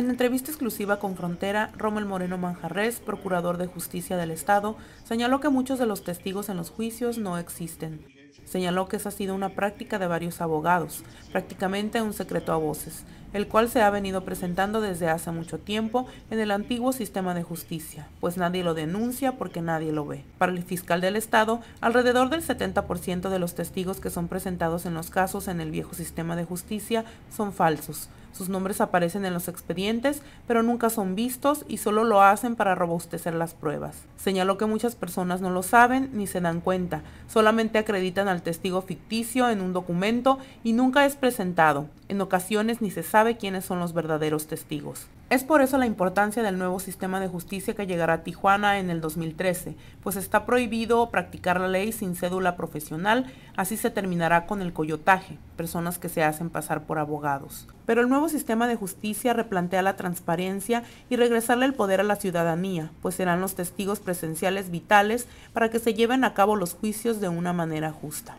En entrevista exclusiva con Frontera, Rommel Moreno Manjarres, procurador de justicia del Estado, señaló que muchos de los testigos en los juicios no existen. Señaló que esa ha sido una práctica de varios abogados, prácticamente un secreto a voces, el cual se ha venido presentando desde hace mucho tiempo en el antiguo sistema de justicia, pues nadie lo denuncia porque nadie lo ve. Para el fiscal del Estado, alrededor del 70% de los testigos que son presentados en los casos en el viejo sistema de justicia son falsos, sus nombres aparecen en los expedientes, pero nunca son vistos y solo lo hacen para robustecer las pruebas. Señaló que muchas personas no lo saben ni se dan cuenta, solamente acreditan al testigo ficticio en un documento y nunca es presentado. En ocasiones ni se sabe quiénes son los verdaderos testigos. Es por eso la importancia del nuevo sistema de justicia que llegará a Tijuana en el 2013, pues está prohibido practicar la ley sin cédula profesional, así se terminará con el coyotaje, personas que se hacen pasar por abogados. Pero el nuevo sistema de justicia replantea la transparencia y regresarle el poder a la ciudadanía, pues serán los testigos presenciales vitales para que se lleven a cabo los juicios de una manera justa.